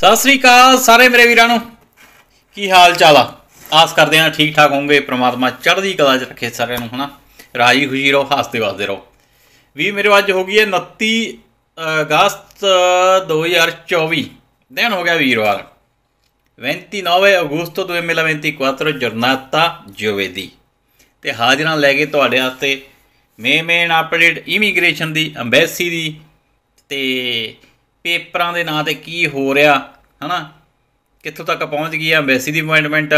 ਸਤਿ ਸ੍ਰੀ ਅਕਾਲ ਸਾਰੇ ਮੇਰੇ ਵੀਰਾਂ ਨੂੰ ਕੀ ਹਾਲ ਚਾਲ ਆ ਆਸ ਕਰਦੇ ਹਾਂ ਠੀਕ ਠਾਕ ਹੋਵੋਗੇ ਪ੍ਰਮਾਤਮਾ ਚੜ੍ਹਦੀ ਕਲਾ 'ਚ ਰੱਖੇ ਸਾਰਿਆਂ ਨੂੰ ਹਨਾ ਰਾਜੀ ਖੁਸ਼ੀ ਰਹੋ ਹੱਸਦੇ ਵਸਦੇ ਰਹੋ ਵੀ ਮੇਰੇ ਅੱਜ ਹੋ ਗਈ ਹੈ 29 ਅਗਸਤ 2024 ਦਿਨ ਹੋ ਗਿਆ ਵੀਰਵਾਰ 29 ਅਗਸਤ 2024 ਜਰਨਾਤਾ ਜੋਵੇਦੀ ਤੇ ਹਾਜ਼ਰਾਂ ਲੈ ਕੇ ਤੁਹਾਡੇ ਵਾਸਤੇ ਮੇਨ ਮੇਨ ਅਪਡੇਟ ਇਮੀਗ੍ਰੇਸ਼ਨ ਦੀ ਐਮਬੈਸੀ ਦੀ ਤੇ ਪੇਪਰਾਂ ਦੇ ਨਾਂ ਤੇ ਕੀ ਹੋ ਰਿਹਾ ਹਨਾ ਕਿੱਥੋਂ ਤੱਕ ਪਹੁੰਚ ਗਈ ਆ ਐਮਬੈਸੀ ਦੀ ਅਪਾਇੰਟਮੈਂਟ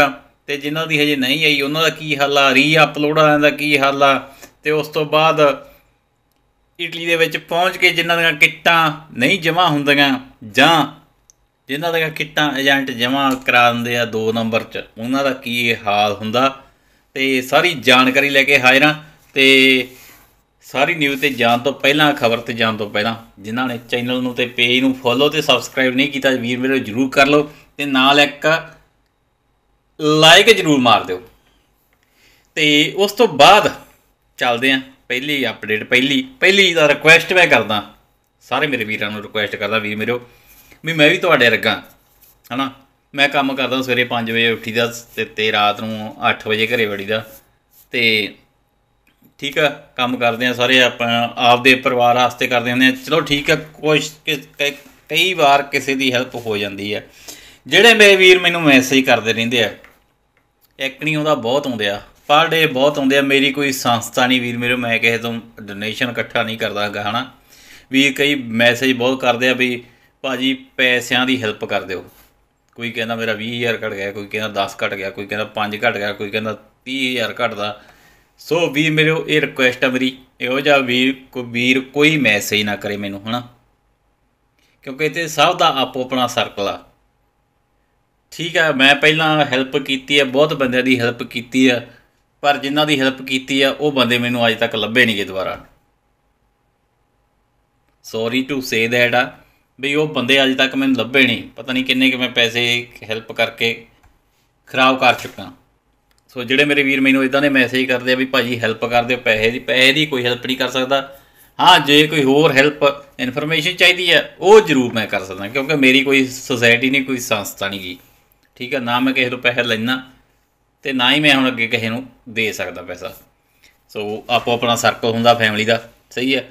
ਤੇ ਜਿਨ੍ਹਾਂ ਦੀ ਹਜੇ ਨਹੀਂ ਆਈ ਉਹਨਾਂ ਦਾ ਕੀ ਹਾਲ ਆ ਰੀ ਅਪਲੋਡ ਵਾਲਿਆਂ ਦਾ ਕੀ ਹਾਲ ਆ ਤੇ ਉਸ ਤੋਂ ਬਾਅਦ ਇਟਲੀ ਦੇ ਵਿੱਚ ਪਹੁੰਚ ਕੇ ਜਿਨ੍ਹਾਂ ਦੀਆਂ ਕਿੱਟਾਂ ਨਹੀਂ ਜਮ੍ਹਾਂ ਹੁੰਦੀਆਂ ਜਾਂ ਜਿਨ੍ਹਾਂ ਦੀਆਂ ਕਿੱਟਾਂ ਏਜੰਟ ਜਮ੍ਹਾਂ ਕਰਾ ਦਿੰਦੇ ਆ 2 ਨੰਬਰ 'ਚ ਉਹਨਾਂ ਦਾ ਕੀ ਹਾਲ ਹੁੰਦਾ ਤੇ ਸਾਰੀ ਜਾਣਕਾਰੀ ਲੈ ਕੇ ਹਾਜ਼ਰਾਂ ਤੇ ਸਾਰੀ ਨਿਊਜ਼ ਤੇ ਜਾਣ ਤੋਂ ਪਹਿਲਾਂ ਖਬਰ ਤੇ ਜਾਣ ਤੋਂ ਪਹਿਲਾਂ ਜਿਨ੍ਹਾਂ ਨੇ ਚੈਨਲ ਨੂੰ ਤੇ ਪੇਜ ਨੂੰ ਫੋਲੋ ਤੇ ਸਬਸਕ੍ਰਾਈਬ ਨਹੀਂ ਕੀਤਾ ਵੀਰ ਮੇਰੇ ਜਰੂਰ ਕਰ ਲਓ ਤੇ ਨਾਲ ਇੱਕ ਲਾਈਕ ਜਰੂਰ ਮਾਰ ਦਿਓ ਤੇ ਉਸ ਤੋਂ ਬਾਅਦ ਚੱਲਦੇ ਆਂ ਪਹਿਲੀ ਅਪਡੇਟ ਪਹਿਲੀ ਪਹਿਲੀ ਦਾ ਰਿਕੁਐਸਟ ਮੈਂ ਕਰਦਾ ਸਾਰੇ ਮੇਰੇ ਵੀਰਾਂ ਨੂੰ ਰਿਕੁਐਸਟ ਕਰਦਾ ਵੀਰ ਮੇਰੋ ਵੀ ਮੈਂ ਵੀ ਤੁਹਾਡੇ ਰਗਾ ਹਨਾ ਮੈਂ ਕੰਮ ਕਰਦਾ ਸਵੇਰੇ 5 ਵਜੇ ਉੱਠੀਦਾ ਤੇ ਰਾਤ ਨੂੰ 8 ਵਜੇ ਘਰੇ ਵੜੀਦਾ ਤੇ ਠੀਕ ਆ ਕੰਮ ਕਰਦੇ ਆ ਸਾਰੇ ਆਪਾਂ ਆਪਦੇ ਪਰਿਵਾਰ ਵਾਸਤੇ ਕਰਦੇ ਹੁੰਦੇ ਆ ਚਲੋ ਠੀਕ ਆ ਕੁਝ ਕਈ ਵਾਰ ਕਿਸੇ ਦੀ ਹੈਲਪ ਹੋ ਜਾਂਦੀ ਆ ਜਿਹੜੇ ਮੇਰੇ ਵੀਰ ਮੈਨੂੰ ਮੈਸੇਜ ਕਰਦੇ ਰਹਿੰਦੇ ਆ ਇੱਕ ਨਹੀਂ ਉਹਦਾ ਬਹੁਤ ਆਉਂਦੇ ਆ ਪਰ ਡੇ ਬਹੁਤ ਆਉਂਦੇ ਆ ਮੇਰੀ ਕੋਈ ਸੰਸਥਾ ਨਹੀਂ ਵੀਰ ਮੇਰੇ ਮੈਂ ਕਿਸੇ ਤੋਂ ਡੋਨੇਸ਼ਨ ਇਕੱਠਾ ਨਹੀਂ ਕਰਦਾ ਹੈਗਾ ਹਨਾ ਵੀ ਕਈ ਮੈਸੇਜ ਬਹੁਤ ਕਰਦੇ ਆ ਵੀ ਭਾਜੀ ਪੈਸਿਆਂ ਦੀ ਹੈਲਪ ਕਰ ਦਿਓ ਕੋਈ ਕਹਿੰਦਾ ਮੇਰਾ 20000 ਘਟ ਗਿਆ ਕੋਈ ਕਹਿੰਦਾ 10 ਘਟ ਗਿਆ ਕੋਈ ਕਹਿੰਦਾ 5 ਘਟ ਗਿਆ ਕੋਈ ਕਹਿੰਦਾ 30000 ਘਟਦਾ ਸੋ ਵੀਰ ਮੇਰੇ ਇਹ ਰਿਕੁਐਸਟ ਆ ਮੇਰੀ ਇਹੋ ਜਿਹਾ ਵੀਰ ਕੋ ਵੀਰ ਕੋਈ ਮੈਸੇਜ ਨਾ ਕਰੇ ਮੈਨੂੰ ਹਨਾ ਕਿਉਂਕਿ ਇਹ ਤੇ ਸਭ ਦਾ ਆਪੋ ਆਪਣਾ ਸਰਕਲ ਆ ਠੀਕ ਆ ਮੈਂ ਪਹਿਲਾਂ ਹੈਲਪ ਕੀਤੀ ਆ ਬਹੁਤ ਬੰਦਿਆਂ ਦੀ ਹੈਲਪ ਕੀਤੀ ਆ ਪਰ ਜਿਨ੍ਹਾਂ ਦੀ ਹੈਲਪ ਕੀਤੀ ਆ ਉਹ ਬੰਦੇ ਮੈਨੂੰ ਅਜੇ ਤੱਕ ਲੱਭੇ ਨਹੀਂਗੇ ਦੁਬਾਰਾ ਸੌਰੀ ਟੂ ਸੇ ਦੈਟ ਆ ਵੀ ਉਹ ਬੰਦੇ ਅਜੇ ਤੱਕ ਮੈਨੂੰ ਲੱਭੇ ਨਹੀਂ ਪਤਾ ਨਹੀਂ ਕਿੰਨੇ ਕਿ ਮੈਂ ਪੈਸੇ ਹੈਲਪ ਕਰਕੇ ਖਰਾਬ ਕਰ ਚੁੱਕਾ ਸੋ ਜਿਹੜੇ ਮੇਰੇ ਵੀਰ ਮੈਨੂੰ ਇਦਾਂ ਦੇ ਮੈਸੇਜ ਕਰਦੇ ਆ ਵੀ ਭਾਜੀ ਹੈਲਪ ਕਰ ਦਿਓ ਪੈਸੇ ਦੀ ਪੈਸੇ ਦੀ ਕੋਈ ਹੈਲਪ ਨਹੀਂ ਕਰ ਸਕਦਾ ਹਾਂ ਜੇ ਕੋਈ ਹੋਰ ਹੈਲਪ ਇਨਫੋਰਮੇਸ਼ਨ ਚਾਹੀਦੀ ਹੈ ਉਹ ਜ਼ਰੂਰ ਮੈਂ ਕਰ ਸਕਦਾ ਕਿਉਂਕਿ ਮੇਰੀ ਕੋਈ ਸੋਸਾਇਟੀ ਨਹੀਂ ਕੋਈ ਸੰਸਥਾ ਨਹੀਂ ਗਈ ਠੀਕ ਹੈ ਨਾ ਮੈਂ ਕਿਸੇ ਤੋਂ ਪੈਸੇ ਲੈਣਾ ਤੇ ਨਾ ਹੀ ਮੈਂ ਹੁਣ ਅੱਗੇ ਕਿਸੇ ਨੂੰ ਦੇ ਸਕਦਾ ਪੈਸਾ ਸੋ ਆਪੋ ਆਪਣਾ ਸਰਕਲ ਹੁੰਦਾ ਫੈਮਿਲੀ ਦਾ ਸਹੀ ਹੈ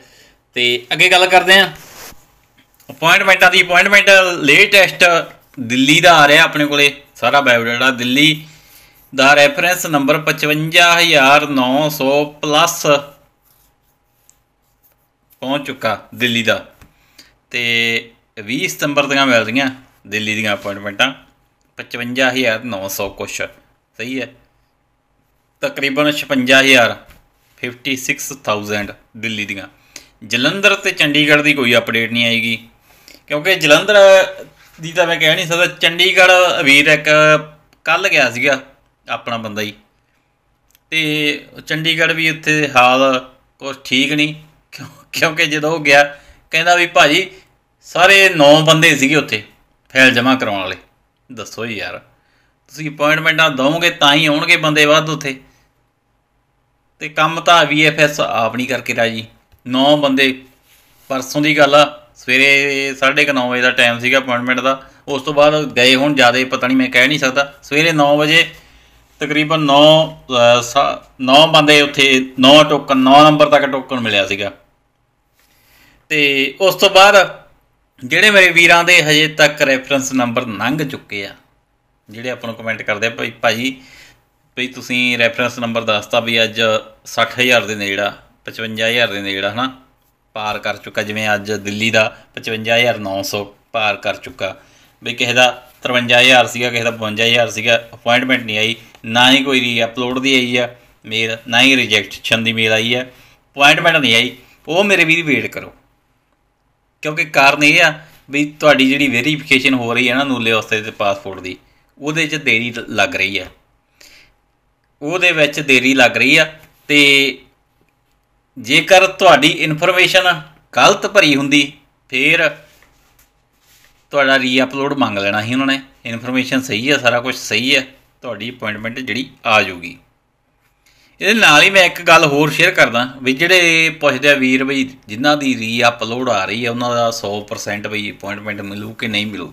ਤੇ ਅੱਗੇ ਗੱਲ ਕਰਦੇ ਆਂ ਅਪਾਇੰਟਮੈਂਟਾਂ ਦੀ ਅਪਾਇੰਟਮੈਂਟ ਲੇਟੈਸਟ ਦਿੱਲੀ ਦਾ ਆ ਰਿਹਾ ਆਪਣੇ ਕੋਲੇ ਸਾਰਾ ਬਾਇਓਡਾਟਾ ਦਿੱਲੀ ਦਾ ਰੈਫਰੈਂਸ ਨੰਬਰ 55900 ਪਲੱਸ ਪਹੁੰਚ ਚੁੱਕਾ ਦਿੱਲੀ ਦਾ ਤੇ 20 ਸਤੰਬਰ ਦੀਆਂ ਮਿਲ ਰਹੀਆਂ ਦਿੱਲੀ ਦੀਆਂ ਅਪਾਇੰਟਮੈਂਟਾਂ 55900 ਕੁਛ ਸਹੀ ਹੈ ਤਕਰੀਬਨ 56000 56000 ਦਿੱਲੀ ਦੀਆਂ ਜਲੰਧਰ ਤੇ ਚੰਡੀਗੜ੍ਹ ਦੀ ਕੋਈ ਅਪਡੇਟ ਨਹੀਂ ਆਏਗੀ ਕਿਉਂਕਿ ਜਲੰਧਰ ਦੀ ਤਾਂ ਮੈਂ ਕਹਿ ਨਹੀਂ ਸਕਦਾ ਚੰਡੀਗੜ੍ਹ ਵੀਰ ਇੱਕ ਕੱਲ ਗਿਆ ਸੀਗਾ ਆਪਣਾ ਬੰਦਾ ਹੀ ਤੇ ਚੰਡੀਗੜ੍ਹ ਵੀ ਉੱਥੇ ਹਾਲ ਕੁਝ ਠੀਕ ਨਹੀਂ ਕਿਉਂਕਿ ਜਦੋਂ ਉਹ ਗਿਆ ਕਹਿੰਦਾ ਵੀ ਭਾਜੀ ਸਾਰੇ 9 ਬੰਦੇ ਸੀਗੇ ਉੱਥੇ ਫਾਈਲ ਜਮ੍ਹਾਂ ਕਰਾਉਣ ਵਾਲੇ ਦੱਸੋ ਯਾਰ ਤੁਸੀਂ ਅਪਾਇੰਟਮੈਂਟਾਂ ਦਵੋਗੇ ਤਾਂ ਹੀ ਆਉਣਗੇ ਬੰਦੇ ਵੱਧ ਉੱਥੇ ਤੇ ਕੰਮ ਤਾਂ ਵੀਐਫਐਸ ਆਪ ਨਹੀਂ ਕਰਕੇ ਰਾਜੀ 9 ਬੰਦੇ ਪਰਸੋਂ ਦੀ ਗੱਲ ਆ ਸਵੇਰੇ 9:30 ਵਜੇ ਦਾ ਟਾਈਮ ਸੀਗਾ ਅਪਾਇੰਟਮੈਂਟ ਦਾ ਉਸ ਤੋਂ ਬਾਅਦ ਗਏ ਹੁਣ ਜਿਆਦਾ ਪਤਾ ਨਹੀਂ ਮੈਂ ਕਹਿ ਨਹੀਂ ਸਕਦਾ ਸਵੇਰੇ 9 ਵਜੇ ਤਕਰੀਬਨ 9 9 ਬੰਦੇ ਉੱਥੇ 9 ਟੋਕਨ 9 ਨੰਬਰ ਤੱਕ ਟੋਕਨ ਮਿਲਿਆ ਸੀਗਾ ਤੇ ਉਸ ਤੋਂ ਬਾਅਦ ਜਿਹੜੇ ਮੇਰੇ ਵੀਰਾਂ ਦੇ ਹਜੇ ਤੱਕ ਰੈਫਰੈਂਸ ਨੰਬਰ ਲੰਘ ਚੁੱਕੇ ਆ ਜਿਹੜੇ ਆਪਾਂ ਨੂੰ ਕਮੈਂਟ ਕਰਦੇ ਆ ਭਾਈ ਭਾਈ ਭਈ ਤੁਸੀਂ ਰੈਫਰੈਂਸ ਨੰਬਰ ਦੱਸਤਾ ਵੀ ਅੱਜ 60000 ਦੇ ਨੇੜਾ 55000 ਦੇ ਨੇੜਾ ਹਨਾ ਪਾਰ ਕਰ ਚੁੱਕਾ ਜਿਵੇਂ ਅੱਜ ਦਿੱਲੀ ਦਾ 55900 ਪਾਰ ਕਰ ਚੁੱਕਾ ਵੀ ਕਿਸੇ ਦਾ 53000 ਸੀਗਾ ਕਿਸੇ ਦਾ 55000 ਸੀਗਾ ਅਪਾਇੰਟਮੈਂਟ ਨਹੀਂ ਆਈ ਨਾ ਹੀ ਕੋਈ ਰੀ ਅਪਲੋਡ ਦੀ ਆਈ ਆ ਮੇਲ ਨਾ ਹੀ ਰਿਜੈਕਸ਼ਨ ਦੀ ਮੇਲ ਆਈ ਆ ਅਪਾਇੰਟਮੈਂਟ ਨਹੀਂ ਆਈ ਉਹ ਮੇਰੇ ਵੀਰ ਵੇਟ ਕਰੋ ਕਿਉਂਕਿ ਕਾਰਨ ਇਹ ਆ ਵੀ ਤੁਹਾਡੀ ਜਿਹੜੀ ਵੈਰੀਫਿਕੇਸ਼ਨ ਹੋ ਰਹੀ ਹੈ ਨਾ ਨੂਲੇ ਉਸਤੇ ਤੇ ਪਾਸਪੋਰਟ ਦੀ ਉਹਦੇ 'ਚ ਦੇਰੀ ਲੱਗ ਰਹੀ ਆ ਉਹਦੇ ਵਿੱਚ ਦੇਰੀ ਲੱਗ ਰਹੀ ਆ ਤੇ ਜੇਕਰ ਤੁਹਾਡੀ ਇਨਫੋਰਮੇਸ਼ਨ ਗਲਤ ਭਰੀ ਹੁੰਦੀ ਫੇਰ ਤੁਹਾਡਾ ਰੀਅਪਲੋਡ ਮੰਗ ਲੈਣਾ ਸੀ ਉਹਨਾਂ ਨੇ ਇਨਫੋਰਮੇਸ਼ਨ ਸਹੀ ਆ ਸਾਰਾ ਕੁਝ ਸਹੀ ਆ ਤੁਹਾਡੀ ਅਪਾਇੰਟਮੈਂਟ ਜਿਹੜੀ ਆ ਜਾਊਗੀ ਇਹਦੇ ਨਾਲ ਹੀ ਮੈਂ ਇੱਕ ਗੱਲ ਹੋਰ ਸ਼ੇਅਰ ਕਰਦਾ ਵੀ ਜਿਹੜੇ ਪੁੱਛਦੇ ਆ ਵੀਰ ਬਈ ਜਿਨ੍ਹਾਂ ਦੀ ਰੀ ਅਪਲੋਡ ਆ ਰਹੀ ਹੈ ਉਹਨਾਂ ਦਾ 100% ਬਈ ਅਪਾਇੰਟਮੈਂਟ ਮਿਲੂ ਕਿ ਨਹੀਂ ਮਿਲੂ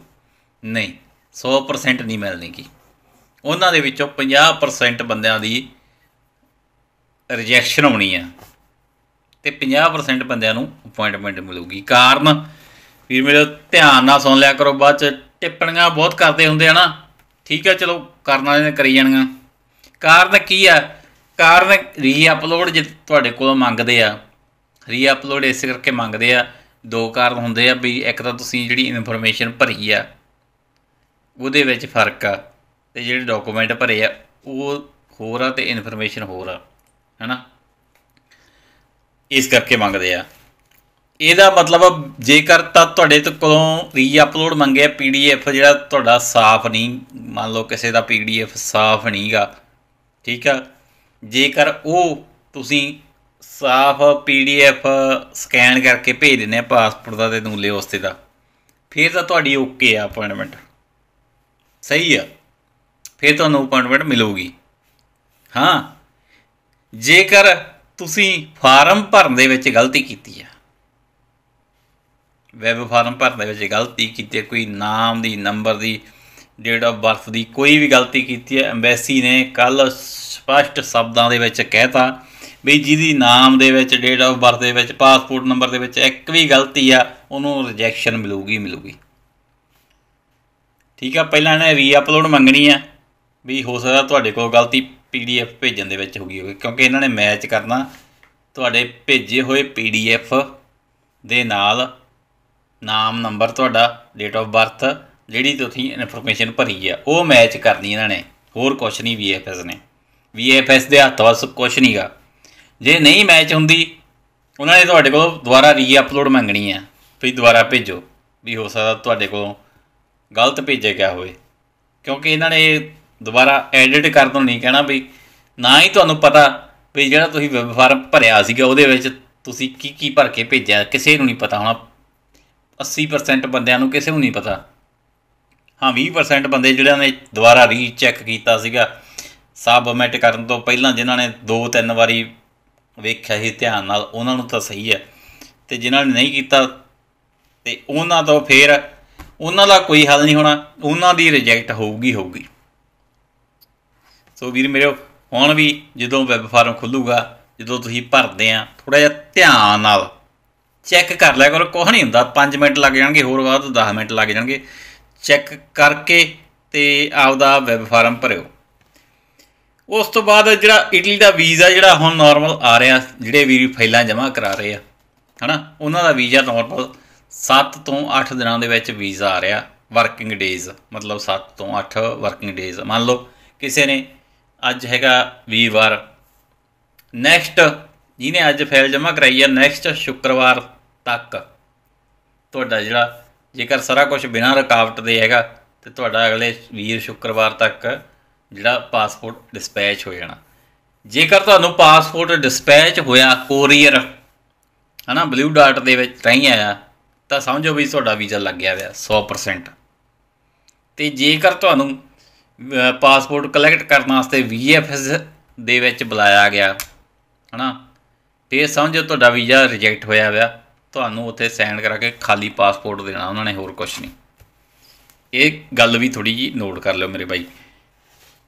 ਨਹੀਂ 100% ਨਹੀਂ ਮਿਲਣੀ ਕੀ ਉਹਨਾਂ ਦੇ ਵਿੱਚੋਂ 50% ਬੰਦਿਆਂ ਦੀ ਰਿਜੈਕਸ਼ਨ ਹੋਣੀ ਆ ਤੇ 50% ਬੰਦਿਆਂ ਨੂੰ ਅਪਾਇੰਟਮੈਂਟ ਮਿਲੂਗੀ ਕਾਰਨ ਵੀਰ ਮੇਰੇ ਧਿਆਨ ਨਾਲ ਸੁਣ ਲਿਆ ਕਰੋ ਬਾਅਦ ਚ ਟਿੱਪਣੀਆਂ ਬਹੁਤ ਕਰਦੇ ਹੁੰਦੇ ਆ ਨਾ ਠੀਕ ਹੈ ਚਲੋ ਵਾਲੇ ਨੇ ਕਰੀ ਜਾਣੀਆਂ ਕਾਰਨ ਕੀ ਆ ਕਾਰਨ ਰੀ ਅਪਲੋਡ ਜੇ ਤੁਹਾਡੇ ਕੋਲੋਂ ਮੰਗਦੇ ਆ ਰੀ ਅਪਲੋਡ ਇਸ ਕਰਕੇ ਮੰਗਦੇ ਆ ਦੋ ਕਾਰਨ ਹੁੰਦੇ ਆ ਵੀ ਇੱਕ ਤਾਂ ਤੁਸੀਂ ਜਿਹੜੀ ਇਨਫੋਰਮੇਸ਼ਨ ਭਰੀ ਆ ਉਹਦੇ ਵਿੱਚ ਫਰਕ ਆ ਤੇ ਜਿਹੜੇ ਡਾਕੂਮੈਂਟ ਭਰੇ ਆ ਉਹ ਹੋਰ ਆ ਤੇ ਇਨਫੋਰਮੇਸ਼ਨ ਹੋਰ ਆ ਹੈਨਾ ਇਸ ਕਰਕੇ ਮੰਗਦੇ ਆ ਇਹਦਾ ਮਤਲਬ ਜੇਕਰ ਤਾਂ ਤੁਹਾਡੇ ਤੋਂ ਕੋਲੋਂ ਅਪਲੋਡ ਮੰਗਿਆ ਪੀਡੀਐਫ ਜਿਹੜਾ ਤੁਹਾਡਾ ਸਾਫ਼ ਨਹੀਂ ਮੰਨ ਲਓ ਕਿਸੇ ਦਾ ਪੀਡੀਐਫ ਸਾਫ਼ ਨਹੀਂਗਾ ਠੀਕ ਆ ਜੇਕਰ ਉਹ ਤੁਸੀਂ ਸਾਫ਼ ਪੀਡੀਐਫ ਸਕੈਨ ਕਰਕੇ ਭੇਜ ਦਿੰਦੇ ਆ ਪਾਸਪੋਰਟ ਦਾ ਤੇ ਦੂਲੇ ਉਸਤੇ ਦਾ ਫਿਰ ਤਾਂ ਤੁਹਾਡੀ ਓਕੇ ਆ ਅਪਾਇੰਟਮੈਂਟ ਸਹੀ ਆ ਫਿਰ ਤੁਹਾਨੂੰ ਅਪਾਇੰਟਮੈਂਟ ਮਿਲੂਗੀ ਹਾਂ ਜੇਕਰ ਤੁਸੀਂ ਫਾਰਮ ਭਰਨ ਦੇ ਵਿੱਚ ਗਲਤੀ ਕੀਤੀ ਆ ਵੈਬ ਫਾਰਮ ਭਰਨ ਦੇ ਵਿੱਚ ਗਲਤੀ ਕੀਤੀ ਕੋਈ ਨਾਮ ਦੀ ਨੰਬਰ ਦੀ ਡੇਟ ਆਫ ਬਰਥ ਦੀ ਕੋਈ ਵੀ ਗਲਤੀ ਕੀਤੀ ਹੈ ਐਮਬੈਸੀ ਨੇ ਕੱਲ ਸਪਸ਼ਟ ਸ਼ਬਦਾਂ ਦੇ ਵਿੱਚ ਕਹਿਤਾ ਵੀ ਜਿਹਦੀ ਨਾਮ ਦੇ ਵਿੱਚ ਡੇਟ ਆਫ ਬਰਥ ਦੇ ਵਿੱਚ ਪਾਸਪੋਰਟ ਨੰਬਰ ਦੇ ਵਿੱਚ ਇੱਕ ਵੀ ਗਲਤੀ ਆ ਉਹਨੂੰ ਰਿਜੈਕਸ਼ਨ ਮਿਲੂਗੀ ਮਿਲੂਗੀ ਠੀਕ ਆ ਪਹਿਲਾਂ ਇਹਨੇ ਰੀਅਪਲੋਡ ਮੰਗਣੀ ਆ ਵੀ ਹੋ ਸਕਦਾ ਤੁਹਾਡੇ ਕੋਲ ਗਲਤੀ ਪੀਡੀਐਫ ਭੇਜਣ ਦੇ ਵਿੱਚ ਹੋ ਗਈ ਹੋਵੇ ਕਿਉਂਕਿ ਇਹਨਾਂ ਨੇ ਮੈਚ ਕਰਨਾ ਤੁਹਾਡੇ ਭੇਜੇ ਹੋਏ ਪੀਡੀਐਫ ਦੇ ਨਾਲ ਨਾਮ ਨੰਬਰ ਤੁਹਾਡਾ ਡੇਟ ਆਫ ਬਰਥ ਜਿਹੜੀ ਤੁਸੀਂ ਇਨਫੋਰਮੇਸ਼ਨ ਭਰੀ ਆ ਉਹ ਮੈਚ ਕਰਨੀ ਇਹਨਾਂ ਨੇ ਹੋਰ ਕੁਝ ਨਹੀਂ ਵੀਐਫਐਸ ਨੇ ਵੀਐਫਐਸ ਦੇ ਹੱਥ ਵਸ ਕੁਝ ਨਹੀਂਗਾ ਜੇ ਨਹੀਂ ਮੈਚ ਹੁੰਦੀ ਉਹਨਾਂ ਨੇ ਤੁਹਾਡੇ ਕੋਲ ਦੁਬਾਰਾ ਰੀਅਪਲੋਡ ਮੰਗਣੀ ਆ ਵੀ ਦੁਬਾਰਾ ਭੇਜੋ ਵੀ ਹੋ ਸਕਦਾ ਤੁਹਾਡੇ ਕੋਲ ਗਲਤ ਭੇਜਿਆ ਗਿਆ ਹੋਵੇ ਕਿਉਂਕਿ ਇਹਨਾਂ ਨੇ ਦੁਬਾਰਾ ਐਡਿਟ ਕਰਨ ਨੂੰ ਨਹੀਂ ਕਹਿਣਾ ਵੀ ਨਾ ਹੀ ਤੁਹਾਨੂੰ ਪਤਾ ਵੀ ਜਿਹੜਾ ਤੁਸੀਂ ਵੈਬ ਫਾਰਮ ਭਰਿਆ ਸੀਗਾ ਉਹਦੇ ਵਿੱਚ ਤੁਸੀਂ ਕੀ ਕੀ ਭਰ ਕੇ ਭੇਜਿਆ ਕਿਸੇ ਨੂੰ ਨਹੀਂ ਪਤਾ ਹੋਣਾ 80% ਬੰਦਿਆਂ ਨੂੰ ਕਿਸੇ ਨੂੰ ਨਹੀਂ ਪਤਾ ਹਾਂ 20% ਬੰਦੇ ਜਿਹੜਿਆਂ ਨੇ ਦੁਬਾਰਾ ਰੀਚੈਕ ਕੀਤਾ ਸੀਗਾ ਸਬਮਿਟ ਕਰਨ ਤੋਂ ਪਹਿਲਾਂ ਜਿਨ੍ਹਾਂ ਨੇ ਦੋ ਤਿੰਨ ਵਾਰੀ ਵੇਖਿਆ ਸੀ ਧਿਆਨ ਨਾਲ ਉਹਨਾਂ ਨੂੰ ਤਾਂ ਸਹੀ ਹੈ ਤੇ ਜਿਨ੍ਹਾਂ ਨੇ ਨਹੀਂ ਕੀਤਾ ਤੇ ਉਹਨਾਂ ਤੋਂ ਫੇਰ ਉਹਨਾਂ ਦਾ ਕੋਈ ਹੱਲ ਨਹੀਂ ਹੋਣਾ ਉਹਨਾਂ ਦੀ ਰਿਜੈਕਟ ਹੋਊਗੀ ਹੋਊਗੀ ਸੋ ਵੀਰ ਮੇਰੇ ਹੁਣ ਵੀ ਜਦੋਂ ਵੈਬ ਫਾਰਮ ਖੁੱਲੂਗਾ ਜਦੋਂ ਤੁਸੀਂ ਭਰਦੇ ਆ ਥੋੜਾ ਜਿਹਾ ਧਿਆਨ ਨਾਲ ਚੈੱਕ ਕਰ ਲਿਆ ਕਰੋ ਕੁਝ ਨਹੀਂ ਹੁੰਦਾ 5 ਮਿੰਟ ਲੱਗ ਜਾਣਗੇ ਹੋਰ ਬਾਅਦ 10 ਮਿੰਟ ਲੱਗ ਜਾਣਗੇ ਚੈੱਕ ਕਰਕੇ ਤੇ ਆਪਦਾ ਵੈਬ ਫਾਰਮ ਭਰਿਓ ਉਸ ਤੋਂ ਬਾਅਦ ਜਿਹੜਾ ਇਟਲੀ ਦਾ ਵੀਜ਼ਾ ਜਿਹੜਾ ਹੁਣ ਨਾਰਮਲ ਆ ਰਿਹਾ ਜਿਹੜੇ ਵੀ ਫਾਈਲਾਂ ਜਮ੍ਹਾਂ ਕਰਾ ਰਹੇ ਆ ਹਨਾ ਉਹਨਾਂ ਦਾ ਵੀਜ਼ਾ ਨਾਰਮਲ 7 ਤੋਂ 8 ਦਿਨਾਂ ਦੇ ਵਿੱਚ ਵੀਜ਼ਾ ਆ ਰਿਹਾ ਵਰਕਿੰਗ ਡੇਜ਼ ਮਤਲਬ 7 ਤੋਂ 8 ਵਰਕਿੰਗ ਡੇਜ਼ ਮੰਨ ਲਓ ਕਿਸੇ ਨੇ ਅੱਜ ਹੈਗਾ ਵੀਰਵਾਰ ਨੈਕਸਟ ਜਿਹਨੇ ਅੱਜ ਫਾਈਲ ਜਮ੍ਹਾਂ ਕਰਾਈ ਆ ਨੈਕਸਟ ਸ਼ੁੱਕਰਵਾਰ ਤੱਕ ਤੁਹਾਡਾ ਜਿਹੜਾ ਜੇਕਰ ਸਾਰਾ ਕੁਝ ਬਿਨਾਂ ਰੁਕਾਵਟ ਦੇ ਹੈਗਾ ਤੇ ਤੁਹਾਡਾ ਅਗਲੇ ਵੀਰ ਸ਼ੁੱਕਰਵਾਰ ਤੱਕ ਜਿਹੜਾ ਪਾਸਪੋਰਟ ਡਿਸਪੈਚ ਹੋ ਜਾਣਾ ਜੇਕਰ ਤੁਹਾਨੂੰ ਪਾਸਪੋਰਟ ਡਿਸਪੈਚ ਹੋਇਆ ਕੋਰੀਅਰ ਹਨਾ ਬਲੂ ਡਾਟ ਦੇ ਵਿੱਚ ਰਹੀ ਆਇਆ ਤਾਂ ਸਮਝੋ ਵੀ ਤੁਹਾਡਾ ਵੀਜ਼ਾ ਲੱਗ ਗਿਆ ਵਿਆ 100% ਤੇ ਜੇਕਰ ਤੁਹਾਨੂੰ ਪਾਸਪੋਰਟ ਕਲੈਕਟ ਕਰਨ ਵਾਸਤੇ ਵੀਐਫਐਸ ਦੇ ਵਿੱਚ ਬੁਲਾਇਆ ਗਿਆ ਹਨਾ ਤੇ ਸਮਝੋ ਤੁਹਾਡਾ ਵੀਜ਼ਾ ਰਿਜੈਕਟ ਹੋਇਆ ਵਿਆ ਤੁਹਾਨੂੰ ਉੱਥੇ ਸਾਈਨ ਕਰਾ ਕੇ ਖਾਲੀ ਪਾਸਪੋਰਟ ਦੇਣਾ ਉਹਨਾਂ ਨੇ ਹੋਰ ਕੁਝ ਨਹੀਂ ਇਹ ਗੱਲ ਵੀ ਥੋੜੀ ਜੀ ਨੋਟ ਕਰ ਲਿਓ ਮੇਰੇ ਭਾਈ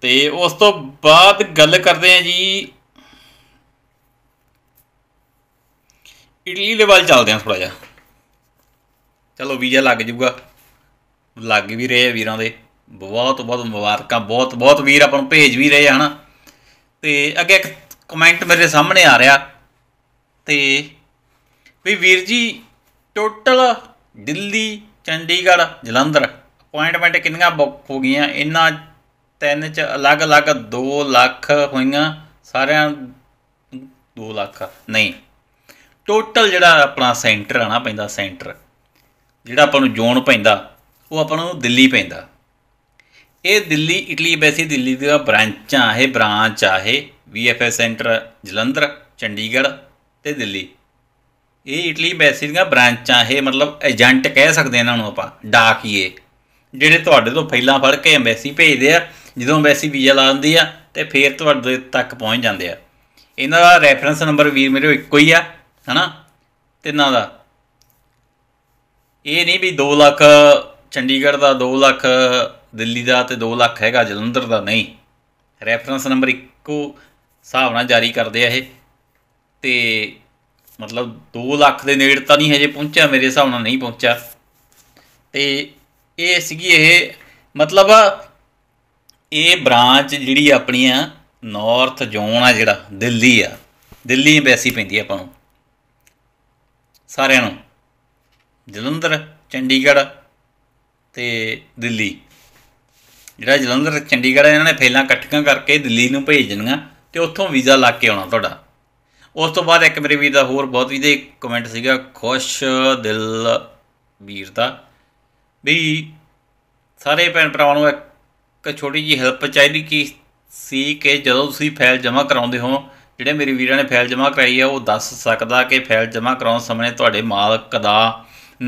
ਤੇ ਉਸ ਤੋਂ ਬਾਅਦ ਗੱਲ ਕਰਦੇ ਆ ਜੀ ਇਟਲੀ ਦੇ ਵੱਲ ਚੱਲਦੇ ਆ ਥੋੜਾ ਜਿਹਾ ਚਲੋ ਵੀਜ਼ਾ ਲੱਗ ਜਾਊਗਾ ਲੱਗ ਵੀ ਰਹੇ ਆ ਵੀਰਾਂ ਦੇ ਬਹੁਤ ਬਹੁਤ ਮੁਬਾਰਕਾਂ ਬਹੁਤ ਬਹੁਤ ਵੀਰ ਆਪਾਂ ਨੂੰ ਭੇਜ ਵੀ ਰਹੇ ਆ ਤੇ ਅੱਗੇ ਇੱਕ ਕਮੈਂਟ ਮੇਰੇ ਸਾਹਮਣੇ ਆ ਰਿਹਾ ਤੇ ਵੀ ਵੀਰ ਜੀ ਟੋਟਲ ਦਿੱਲੀ ਚੰਡੀਗੜ੍ਹ ਜਲੰਧਰ ਅਪਾਇੰਟਮੈਂਟ ਕਿੰਨੀਆਂ ਬੁੱਕ ਹੋ ਗਈਆਂ ਇਹਨਾਂ ਤਿੰਨ ਚ ਅਲੱਗ-ਅਲੱਗ 2 ਲੱਖ ਹੋਈਆਂ ਸਾਰਿਆਂ 2 ਲੱਖ ਨਹੀਂ ਟੋਟਲ ਜਿਹੜਾ ਆਪਣਾ ਸੈਂਟਰ ਆਣਾ ਪੈਂਦਾ ਸੈਂਟਰ ਜਿਹੜਾ ਆਪਾਂ ਨੂੰ ਜ਼ੋਨ ਪੈਂਦਾ ਉਹ ਆਪਾਂ ਨੂੰ ਦਿੱਲੀ ਪੈਂਦਾ ਇਹ ਦਿੱਲੀ ਇਟਲੀ ਬੈਸੀ ਦਿੱਲੀ ਦੇ ਬ੍ਰਾਂਚਾਂ ਇਹ ਬ੍ਰਾਂਚ ਆ ਇਹ ਵੀਐਫਐਸ ਸੈਂਟਰ ਜਲੰਧਰ ਚੰਡੀਗੜ੍ਹ ਤੇ ਦਿੱਲੀ ਇਹ ਇਟਲੀ ਐਮਬੈਸੀ ਦੀਆਂ ਬ੍ਰਾਂਚਾਂ ਇਹ ਮਤਲਬ ਏਜੰਟ ਕਹਿ ਸਕਦੇ ਇਹਨਾਂ ਨੂੰ ਆਪਾਂ ਡਾਕੀਏ ਜਿਹੜੇ ਤੁਹਾਡੇ ਤੋਂ ਫਾਈਲਾਂ ਫੜ ਕੇ ਐਮਬੈਸੀ ਭੇਜਦੇ ਆ ਜਦੋਂ ਐਮਬੈਸੀ ਵੀਜ਼ਾ ਲਾ ਦਿੰਦੀ ਆ ਤੇ ਫੇਰ ਤੁਹਾਡੇ ਤੱਕ ਪਹੁੰਚ ਜਾਂਦੇ ਆ ਇਹਨਾਂ ਦਾ ਰੈਫਰੈਂਸ ਨੰਬਰ ਵੀਰ ਮੇਰੇ ਇੱਕੋ ਹੀ ਆ ਹਨਾ ਤਿੰਨਾਂ ਦਾ ਇਹ ਨਹੀਂ ਵੀ 2 ਲੱਖ ਚੰਡੀਗੜ੍ਹ ਦਾ 2 ਲੱਖ ਦਿੱਲੀ ਦਾ ਤੇ 2 ਲੱਖ ਹੈਗਾ ਜਲੰਧਰ ਦਾ ਨਹੀਂ ਰੈਫਰੈਂਸ ਨੰਬਰ ਇੱਕੋ ਹਿਸਾਬ ਨਾਲ ਜਾਰੀ ਕਰਦੇ ਆ ਇਹ ਤੇ ਮਤਲਬ 2 ਲੱਖ ਦੇ ਨੇੜੇ ਤਾਂ ਨਹੀਂ ਹਜੇ ਪਹੁੰਚਿਆ ਮੇਰੇ ਹਿਸਾਬ ਨਾਲ ਨਹੀਂ ਪਹੁੰਚਿਆ ਤੇ ਇਹ ਸੀਗੀ ਇਹ ਮਤਲਬ ਇਹ ਬ੍ਰਾਂਚ ਜਿਹੜੀ ਆਪਣੀ ਆ ਨਾਰਥ ਜ਼ੋਨ ਆ ਜਿਹੜਾ ਦਿੱਲੀ ਆ ਦਿੱਲੀ ਵੈਸੀ ਪੈਂਦੀ ਆਪਾਂ ਨੂੰ ਸਾਰਿਆਂ ਨੂੰ ਜਲੰਧਰ ਚੰਡੀਗੜ੍ਹ ਤੇ ਦਿੱਲੀ ਜਿਹੜਾ ਜਲੰਧਰ ਚੰਡੀਗੜ੍ਹ ਇਹਨਾਂ ਨੇ ਫੇਲਾਂ ਇਕੱਠੀਆਂ ਕਰਕੇ ਦਿੱਲੀ ਨੂੰ ਭੇਜ ਦੇਣੀਆਂ ਤੇ ਉੱਥੋਂ ਵੀਜ਼ਾ ਲਾ ਕੇ ਆਉਣਾ ਤੁਹਾਡਾ ਉਸ ਤੋਂ ਬਾਅਦ ਇੱਕ ਮੇਰੇ ਵੀਰ ਦਾ ਹੋਰ ਬਹੁਤ ਵੀਦੇ ਕਮੈਂਟ ਸੀਗਾ ਖੁਸ਼ ਦਿਲ ਵੀਰ ਦਾ ਵੀ ਸਾਰੇ ਭੈਣ ਭਰਾਵਾਂ ਨੂੰ ਇੱਕ ਛੋਟੀ ਜੀ ਹੈਲਪ ਚਾਹੀਦੀ ਕੀ ਸੀ ਕਿ ਜਦੋਂ ਤੁਸੀਂ ਫਾਈਲ ਜਮ੍ਹਾਂ ਕਰਾਉਂਦੇ ਹੋ ਜਿਹੜੇ ਮੇਰੇ ਵੀਰਾਂ ਨੇ ਫਾਈਲ ਜਮ੍ਹਾਂ ਕਰਾਈ ਆ ਉਹ ਦੱਸ ਸਕਦਾ ਕਿ ਫਾਈਲ ਜਮ੍ਹਾਂ ਕਰਾਉਣ ਸਮੇਂ ਤੁਹਾਡੇ ਮਾਲਕ ਦਾ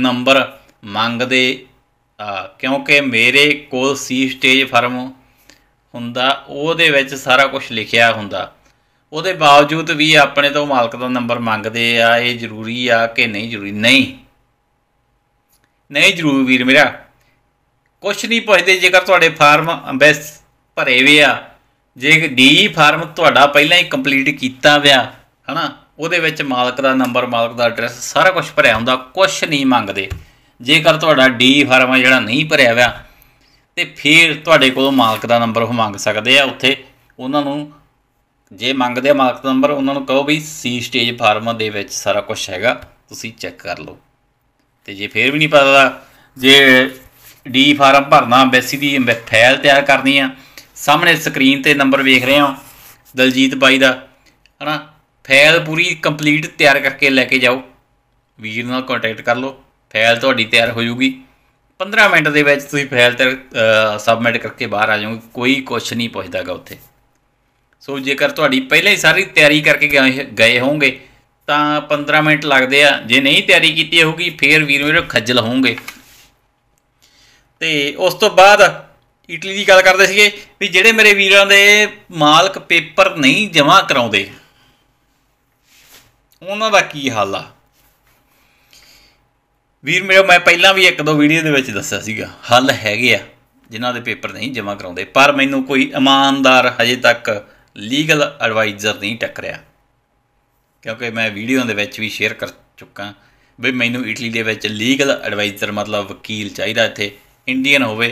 ਨੰਬਰ ਮੰਗਦੇ ਕਿਉਂਕਿ ਮੇਰੇ ਕੋਲ ਸੀ ਸਟੇਜ ਫਾਰਮ ਹੁੰਦਾ ਉਹਦੇ ਵਿੱਚ ਸਾਰਾ ਕੁਝ ਲਿਖਿਆ ਹੁੰਦਾ ਉਹਦੇ ਬਾਵਜੂਦ ਵੀ ਆਪਣੇ ਤੋਂ ਮਾਲਕ ਦਾ ਨੰਬਰ ਮੰਗਦੇ ਆ ਇਹ ਜ਼ਰੂਰੀ ਆ ਕਿ ਨਹੀਂ ਜ਼ਰੂਰੀ ਨਹੀਂ ਨਹੀਂ ਜ਼ਰੂਰੀ ਵੀਰ ਮੇਰਾ ਕੁਛ ਨਹੀਂ ਪੁੱਛਦੇ ਜੇਕਰ ਤੁਹਾਡੇ ਫਾਰਮ ਬੈਸ ਭਰੇ ਵੇ ਆ ਜੇ ਡੀ ਫਾਰਮ ਤੁਹਾਡਾ ਪਹਿਲਾਂ ਹੀ ਕੰਪਲੀਟ ਕੀਤਾ ਵਿਆ ਹਨਾ ਉਹਦੇ ਵਿੱਚ ਮਾਲਕ ਦਾ ਨੰਬਰ ਮਾਲਕ ਦਾ ਐਡਰੈਸ ਸਾਰਾ ਕੁਝ ਭਰਿਆ ਹੁੰਦਾ ਕੁਛ ਨਹੀਂ ਮੰਗਦੇ ਜੇਕਰ ਤੁਹਾਡਾ ਡੀ ਫਾਰਮ ਜਿਹੜਾ ਨਹੀਂ ਭਰਿਆ ਵਿਆ ਤੇ ਫਿਰ ਤੁਹਾਡੇ ਕੋਲ ਮਾਲਕ ਦਾ ਨੰਬਰ ਉਹ ਮੰਗ ਸਕਦੇ ਆ ਉੱਥੇ ਉਹਨਾਂ ਨੂੰ ਜੇ ਮੰਗਦੇ ਆ ਮਾਰਕ ਨੰਬਰ ਉਹਨਾਂ ਨੂੰ ਕਹੋ ਵੀ ਸੀ ਸਟੇਜ ਫਾਰਮ ਦੇ ਵਿੱਚ ਸਾਰਾ ਕੁਝ ਹੈਗਾ ਤੁਸੀਂ ਚੈੱਕ ਕਰ ਲਓ ਤੇ ਜੇ ਫੇਰ ਵੀ ਨਹੀਂ ਪਤਾ ਜੇ ਡੀ ਫਾਰਮ ਭਰਨਾ ਐਮਬੈਸੀ ਦੀ ਫਾਈਲ ਤਿਆਰ ਕਰਨੀ ਆ ਸਾਹਮਣੇ ਸਕਰੀਨ ਤੇ ਨੰਬਰ ਵੇਖ ਰਹੇ ਹਾਂ ਦਲਜੀਤ ਬਾਈ ਦਾ ਹਨਾ ਫਾਈਲ ਪੂਰੀ ਕੰਪਲੀਟ ਤਿਆਰ ਕਰਕੇ ਲੈ ਕੇ ਜਾਓ ਵੀਰ ਨਾਲ ਕੰਟੈਕਟ ਕਰ ਲਓ ਫਾਈਲ ਤੁਹਾਡੀ ਤਿਆਰ ਹੋ ਜਾਊਗੀ 15 ਮਿੰਟ ਦੇ ਵਿੱਚ ਤੁਸੀਂ ਫਾਈਲ ਤੇ ਸਬਮਿਟ ਕਰਕੇ ਬਾਹਰ ਆ ਜਾਓਗੇ ਕੋਈ ਕੁਝ ਨਹੀਂ ਪੁੱਛਦਾਗਾ ਉੱਥੇ ਸੋ ਜੇਕਰ ਤੁਹਾਡੀ ਪਹਿਲਾਂ ਹੀ ਸਾਰੀ ਤਿਆਰੀ ਕਰਕੇ ਗਏ ਹੋਵੋਗੇ ਤਾਂ 15 ਮਿੰਟ ਲੱਗਦੇ ਆ ਜੇ ਨਹੀਂ ਤਿਆਰੀ ਕੀਤੀ ਹੋਊਗੀ ਫੇਰ ਵੀਰ ਮੇਰੇ ਖੱਜਲ ਹੋਵੋਗੇ ਤੇ ਉਸ ਤੋਂ ਬਾਅਦ ਇਟਲੀ ਦੀ ਗੱਲ ਕਰਦੇ ਸੀਗੇ ਵੀ ਜਿਹੜੇ ਮੇਰੇ ਵੀਰਾਂ ਦੇ ਮਾਲਕ ਪੇਪਰ ਨਹੀਂ ਜਮ੍ਹਾਂ ਕਰਾਉਂਦੇ ਉਹਨਾਂ ਦਾ ਕੀ ਹਾਲ ਆ ਵੀਰ ਮੇਰੇ ਮੈਂ ਪਹਿਲਾਂ ਵੀ ਇੱਕ ਦੋ ਵੀਡੀਓ ਦੇ ਵਿੱਚ ਦੱਸਿਆ ਸੀਗਾ ਹੱਲ ਹੈਗੇ ਆ ਜਿਨ੍ਹਾਂ ਦੇ ਪੇਪਰ ਨਹੀਂ ਜਮ੍ਹਾਂ ਕਰਾਉਂਦੇ ਪਰ ਮੈਨੂੰ ਕੋਈ ਇਮਾਨਦਾਰ ਹਜੇ ਤੱਕ ਲੀਗਲ ਐਡਵਾਈਜ਼ਰ ਨਹੀਂ ਟੱਕਰਿਆ ਕਿਉਂਕਿ ਮੈਂ ਵੀਡੀਓ ਦੇ ਵਿੱਚ ਵੀ ਸ਼ੇਅਰ ਕਰ ਚੁੱਕਾ ਵੀ ਮੈਨੂੰ ਇਟਲੀ ਦੇ ਵਿੱਚ ਲੀਗਲ ਐਡਵਾਈਜ਼ਰ ਮਤਲਬ ਵਕੀਲ ਚਾਹੀਦਾ ਇੱਥੇ ਇੰਡੀਅਨ ਹੋਵੇ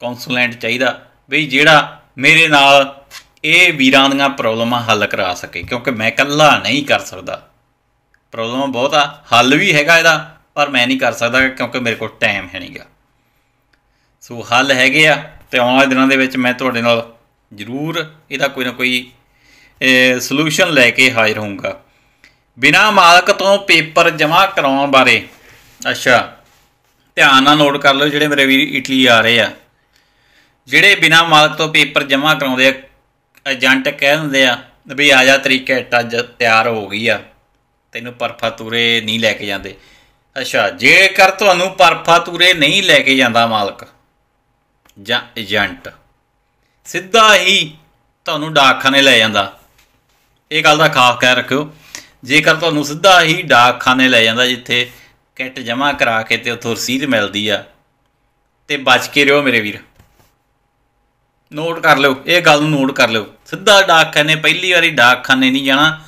ਕੌਂਸਲੈਂਟ ਚਾਹੀਦਾ ਵੀ ਜਿਹੜਾ ਮੇਰੇ ਨਾਲ ਇਹ ਵੀਰਾਂ ਦੀਆਂ ਪ੍ਰੋਬਲਮਾਂ ਹੱਲ ਕਰਾ ਸਕੇ ਕਿਉਂਕਿ ਮੈਂ ਇਕੱਲਾ ਨਹੀਂ ਕਰ ਸਕਦਾ ਪ੍ਰੋਬਲਮ ਬਹੁਤ ਆ ਹੱਲ ਵੀ ਹੈਗਾ ਇਹਦਾ ਪਰ ਮੈਂ ਨਹੀਂ ਕਰ ਸਕਦਾ ਕਿਉਂਕਿ ਮੇਰੇ ਕੋਲ ਟਾਈਮ ਹੈ ਨਹੀਂਗਾ ਸੋ ਹੱਲ ਹੈਗੇ ਆ ਤੇ ਆਉਣ ਵਾਲੇ ਦਿਨਾਂ ਦੇ ਵਿੱਚ ਮੈਂ ਤੁਹਾਡੇ ਨਾਲ ਜ਼ਰੂਰ ਇਹਦਾ ਕੋਈ ਨਾ ਕੋਈ ਸੋਲੂਸ਼ਨ ਲੈ ਕੇ ਹਾਜ਼ਰ ਹੋਊਗਾ ਬਿਨਾ ਮਾਲਕ ਤੋਂ ਪੇਪਰ ਜਮ੍ਹਾਂ ਕਰਾਉਣ ਬਾਰੇ ਅੱਛਾ ਧਿਆਨ ਨਾਲ ਨੋਟ ਕਰ ਲਓ ਜਿਹੜੇ ਮੇਰੇ ਵੀਰ ਇਟਲੀ ਆ ਰਹੇ ਆ ਜਿਹੜੇ ਬਿਨਾ ਮਾਲਕ ਤੋਂ ਪੇਪਰ ਜਮ੍ਹਾਂ ਕਰਾਉਂਦੇ ਆ ਏਜੰਟ ਕਹਿ ਦਿੰਦੇ ਆ ਵੀ ਆ ਜਾ ਤਰੀਕਾ ਟੱਜ ਤਿਆਰ ਹੋ ਗਈ ਆ ਤੈਨੂੰ ਪਰਫਾ ਤੂਰੇ ਨਹੀਂ ਲੈ ਕੇ ਜਾਂਦੇ ਅੱਛਾ ਜੇਕਰ ਤੁਹਾਨੂੰ ਪਰਫਾ ਤੂਰੇ ਨਹੀਂ ਲੈ ਕੇ ਜਾਂਦਾ ਮਾਲਕ ਜਾਂ ਏਜੰਟ ਸਿੱਧਾ ਹੀ ਤੁਹਾਨੂੰ ਡਾਕਖਾਨੇ ਲੈ ਜਾਂਦਾ ਇਹ ਗੱਲ ਦਾ ਖਾਸ ਕਹਿ ਰੱਖਿਓ ਜੇਕਰ ਤੁਹਾਨੂੰ ਸਿੱਧਾ ਹੀ ਡਾਕਖਾਨੇ ਲੈ ਜਾਂਦਾ ਜਿੱਥੇ ਕਿੱਟ ਜਮ੍ਹਾਂ ਕਰਾ ਕੇ ਤੇ ਉੱਥੋਂ ਰਸੀਦ ਮਿਲਦੀ ਆ ਤੇ ਬਚ ਕੇ ਰਹੋ ਮੇਰੇ ਵੀਰ ਨੋਟ ਕਰ ਲਿਓ ਇਹ ਗੱਲ ਨੂੰ ਨੋਟ ਕਰ ਲਿਓ ਸਿੱਧਾ ਡਾਕਖਾਨੇ ਪਹਿਲੀ ਵਾਰੀ ਡਾਕਖਾਨੇ ਨਹੀਂ ਜਾਣਾ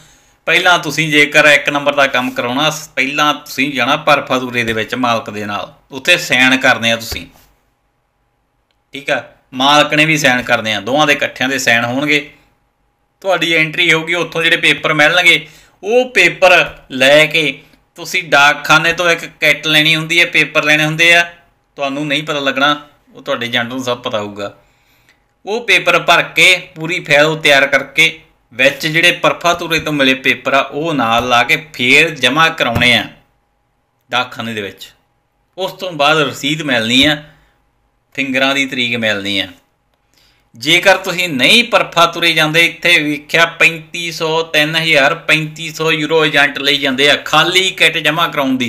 ਪਹਿਲਾਂ ਤੁਸੀਂ ਜੇਕਰ ਇੱਕ ਨੰਬਰ ਦਾ ਕੰਮ ਕਰਾਉਣਾ ਪਹਿਲਾਂ ਤੁਸੀਂ ਜਾਣਾ ਪਰਫਾਦੂਰੇ ਦੇ ਵਿੱਚ ਮਾਲਕ ਦੇ ਨਾਲ ਉੱਥੇ ਸੈਨ ਕਰਨੇ ਆ ਤੁਸੀਂ ਠੀਕ ਆ ਮਾਲਕ ਨੇ ਵੀ ਸਾਈਨ ਕਰਦੇ ਆ ਦੋਵਾਂ ਦੇ ਇਕੱਠਿਆਂ ਦੇ ਸਾਈਨ ਹੋਣਗੇ ਤੁਹਾਡੀ ਐਂਟਰੀ ਹੋਊਗੀ ਉੱਥੋਂ ਜਿਹੜੇ ਪੇਪਰ ਮਿਲਣਗੇ ਉਹ ਪੇਪਰ ਲੈ ਕੇ ਤੁਸੀਂ ਡਾਕਖਾਨੇ ਤੋਂ ਇੱਕ ਕਿੱਟ ਲੈਣੀ ਹੁੰਦੀ ਹੈ ਪੇਪਰ ਲੈਣੇ ਹੁੰਦੇ ਆ ਤੁਹਾਨੂੰ ਨਹੀਂ ਪਤਾ ਲੱਗਣਾ ਉਹ ਤੁਹਾਡੇ ਏਜੰਟ ਨੂੰ ਸਭ ਪਤਾ ਹੋਊਗਾ ਉਹ ਪੇਪਰ ਭਰ ਕੇ ਪੂਰੀ ਫਾਈਲ ਤਿਆਰ ਕਰਕੇ ਵਿੱਚ ਜਿਹੜੇ ਪਰਫਾ ਤੁਰੇ ਤੋਂ ਮਿਲੇ ਪੇਪਰ ਆ ਉਹ ਨਾਲ ਲਾ ਕੇ ਫੇਰ ਜਮ੍ਹਾਂ ਕਰਾਉਣੇ ਆ ਡਾਕਖਾਨੇ ਦੇ ਵਿੱਚ ਉਸ ਤੋਂ ਬਾਅਦ ਰਸੀਦ ਮਿਲਣੀ ਆ ਫਿੰਗਰਾਂ ਦੀ ਤਰੀਕ ਮਿਲਦੀ ਹੈ ਜੇਕਰ ਤੁਸੀਂ ਨਹੀਂ ਪਰਫਾ ਤੁਰੇ ਜਾਂਦੇ ਇੱਥੇ ਵੇਖਿਆ 3500 3000 3500 ਯੂਰੋ ਏਜੰਟ ਲਈ ਜਾਂਦੇ ਆ ਖਾਲੀ ਕਿੱਟ ਜਮ੍ਹਾਂ ਕਰਾਉਣ ਦੀ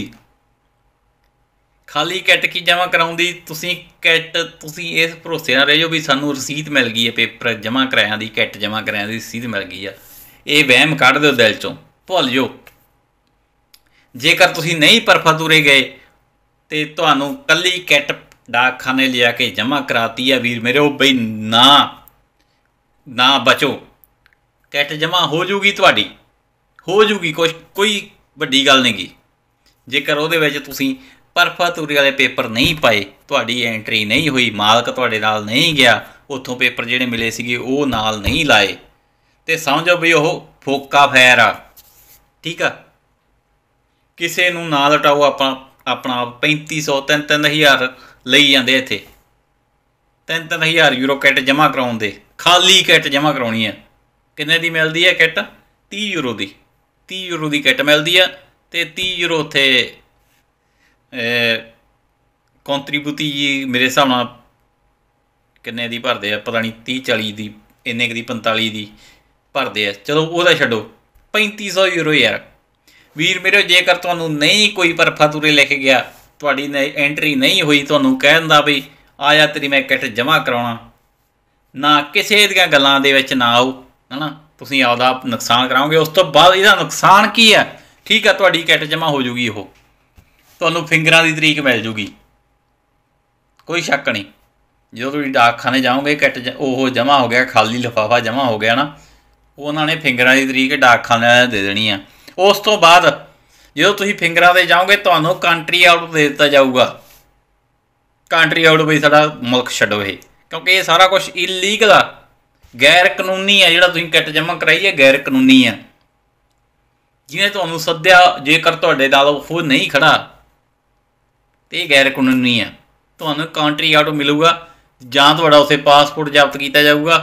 ਖਾਲੀ ਕਿੱਟ ਕੀ ਜਮ੍ਹਾਂ ਕਰਾਉਣ ਦੀ ਤੁਸੀਂ ਕਿੱਟ ਤੁਸੀਂ ਇਸ ਭਰੋਸੇ ਨਾਲ ਰਹਿਓ ਵੀ ਸਾਨੂੰ ਰਸੀਦ ਮਿਲ ਗਈ ਹੈ ਪੇਪਰ ਜਮ੍ਹਾਂ ਕਰਾਇਆ ਦੀ ਕਿੱਟ ਜਮ੍ਹਾਂ ਕਰਾਇਆ ਦੀ ਰਸੀਦ ਮਿਲ ਗਈ ਆ ਇਹ ਵਹਿਮ ਕੱਢ ਦਿਓ ਦਿਲ ਚੋਂ ਭੁੱਲ ਜਾਓ ਜੇਕਰ ਤੁਸੀਂ ਨਹੀਂ ਪਰਫਾ ਤੁਰੇ ਗਏ ਤੇ ਤੁਹਾਨੂੰ ਕੱਲੀ ਕਿੱਟ ਡਾਕਖਾਨੇ ਲਿਆ ਕੇ ਜਮਾ ਕਰਾਤੀ ਆ ਵੀਰ ਮੇਰੇ ਉਹ ਬਈ ਨਾ ਨਾ ਬਚੋ ਕਿੱਟ ਜਮਾ ਹੋ ਜੂਗੀ ਤੁਹਾਡੀ ਹੋ ਜੂਗੀ ਕੁਝ ਕੋਈ ਵੱਡੀ ਗੱਲ ਨਹੀਂਗੀ ਜੇਕਰ ਉਹਦੇ ਵਿੱਚ ਤੁਸੀਂ ਪਰਫਾਤੂਰੀ ਵਾਲੇ ਪੇਪਰ ਨਹੀਂ ਪਾਏ ਤੁਹਾਡੀ ਐਂਟਰੀ ਨਹੀਂ ਹੋਈ ਮਾਲਕ ਤੁਹਾਡੇ ਨਾਲ ਨਹੀਂ ਗਿਆ ਉੱਥੋਂ ਪੇਪਰ ਜਿਹੜੇ ਮਿਲੇ ਸੀਗੇ ਉਹ ਨਾਲ ਨਹੀਂ ਲਾਏ ਤੇ ਸਮਝੋ ਵੀ ਉਹ ਫੋਕਾ ਫੈਰ ਆ ਠੀਕ ਆ ਕਿਸੇ ਨੂੰ ਨਾ ਲਟਾਓ ਆਪਾਂ ਆਪਣਾ 3500 3 3000 ਲਈ ਜਾਂਦੇ ਇੱਥੇ 3-3000 ਯੂਰੋ ਕਿੱਟ ਜਮ੍ਹਾਂ ਕਰਾਉਣ ਦੇ ਖਾਲੀ ਕਿੱਟ ਜਮ੍ਹਾਂ ਕਰਾਉਣੀ ਆ ਕਿੰਨੇ ਦੀ ਮਿਲਦੀ ਹੈ ਕਿੱਟ 30 ਯੂਰੋ ਦੀ 30 ਯੂਰੋ ਦੀ ਕਿੱਟ ਮਿਲਦੀ ਆ ਤੇ 30 ਯੂਰੋ ਉੱਥੇ ਕੰਟਰੀਬਿਊਟੀ ਮੇਰੇ ਹਿਸਾਬ ਨਾਲ ਕਿੰਨੇ ਦੀ ਭਰਦੇ ਆ ਪਤਾ ਨਹੀਂ 30 40 ਦੀ ਇੰਨੇ ਕਿ ਦੀ 45 ਦੀ ਭਰਦੇ ਆ ਚਲੋ ਉਹਦਾ ਛੱਡੋ 3500 ਯੂਰੋ ਯਾਰ ਵੀਰ ਮੇਰੇ ਜੇਕਰ ਤੁਹਾਨੂੰ ਨਹੀਂ ਕੋਈ ਪਰਫਾ ਤੁਰੇ ਲੈ ਕੇ ਗਿਆ ਤੁਹਾਡੀ ਐਂਟਰੀ ਨਹੀਂ ਹੋਈ ਤੁਹਾਨੂੰ ਕਹਿਣ ਦਾ ਵੀ ਆਇਆ ਤੇਰੀ ਮੈਂ ਕਿੱਟ ਜਮਾ ਕਰਾਉਣਾ ਨਾ ਕਿਸੇ ਦੀਆਂ ਗੱਲਾਂ ਦੇ ਵਿੱਚ ਨਾ ਆਓ ਹਨਾ ਤੁਸੀਂ ਆਪਦਾ ਨੁਕਸਾਨ ਕਰਾਓਗੇ ਉਸ ਤੋਂ ਬਾਅਦ ਇਹਦਾ ਨੁਕਸਾਨ ਕੀ ਹੈ ਠੀਕ ਹੈ ਤੁਹਾਡੀ ਕਿੱਟ ਜਮਾ ਹੋ ਜੂਗੀ ਉਹ ਤੁਹਾਨੂੰ ਫਿੰਗਰਾਂ ਦੀ ਤਰੀਕ ਮਿਲ ਜੂਗੀ ਕੋਈ ਸ਼ੱਕ ਨਹੀਂ ਜਦੋਂ ਤੁਸੀਂ ਡਾਕਖਾਨੇ ਜਾਓਗੇ ਕਿੱਟ ਉਹ ਜਮਾ ਹੋ ਗਿਆ ਖਾਲੀ ਲਫਾਫਾ ਜਮਾ ਹੋ ਗਿਆ ਨਾ ਉਹਨਾਂ ਨੇ ਫਿੰਗਰਾਂ ਦੀ ਤਰੀਕ ਡਾਕਖਾਨੇ ਦੇ ਦੇਣੀ ਆ ਉਸ ਤੋਂ ਬਾਅਦ ਜਦੋਂ ਤੁਸੀਂ ਫਿੰਗਰਾਂ ਦੇ ਜਾਓਗੇ ਤੁਹਾਨੂੰ ਕੰਟਰੀ ਆਊਟ ਦੇ ਦਿੱਤਾ ਜਾਊਗਾ ਕੰਟਰੀ ਆਊਟ ਵੀ ਸਾਡਾ ਮੁਲਕ ਛੱਡੋ ਇਹ ਕਿਉਂਕਿ ਇਹ ਸਾਰਾ ਕੁਝ ਇਲੀਗਲ ਆ ਗੈਰ ਕਾਨੂੰਨੀ ਆ ਜਿਹੜਾ ਤੁਸੀਂ ਕਿੱਟ ਜਮ੍ਹਾਂ ਕਰਾਈ ਹੈ ਗੈਰ ਕਾਨੂੰਨੀ ਆ ਜਿਵੇਂ ਤੁਹਾਨੂੰ ਸੱਦਿਆ ਜੇਕਰ ਤੁਹਾਡੇ ਨਾਲ ਉਹ ਨਹੀਂ ਖੜਾ ਤੇ ਇਹ ਗੈਰ ਕਾਨੂੰਨੀ ਆ ਤੁਹਾਨੂੰ ਕੰਟਰੀ ਆਊਟ ਮਿਲੂਗਾ ਜਾਂ ਤੁਹਾਡਾ ਉਸੇ ਪਾਸਪੋਰਟ ਜ਼ਬਤ ਕੀਤਾ ਜਾਊਗਾ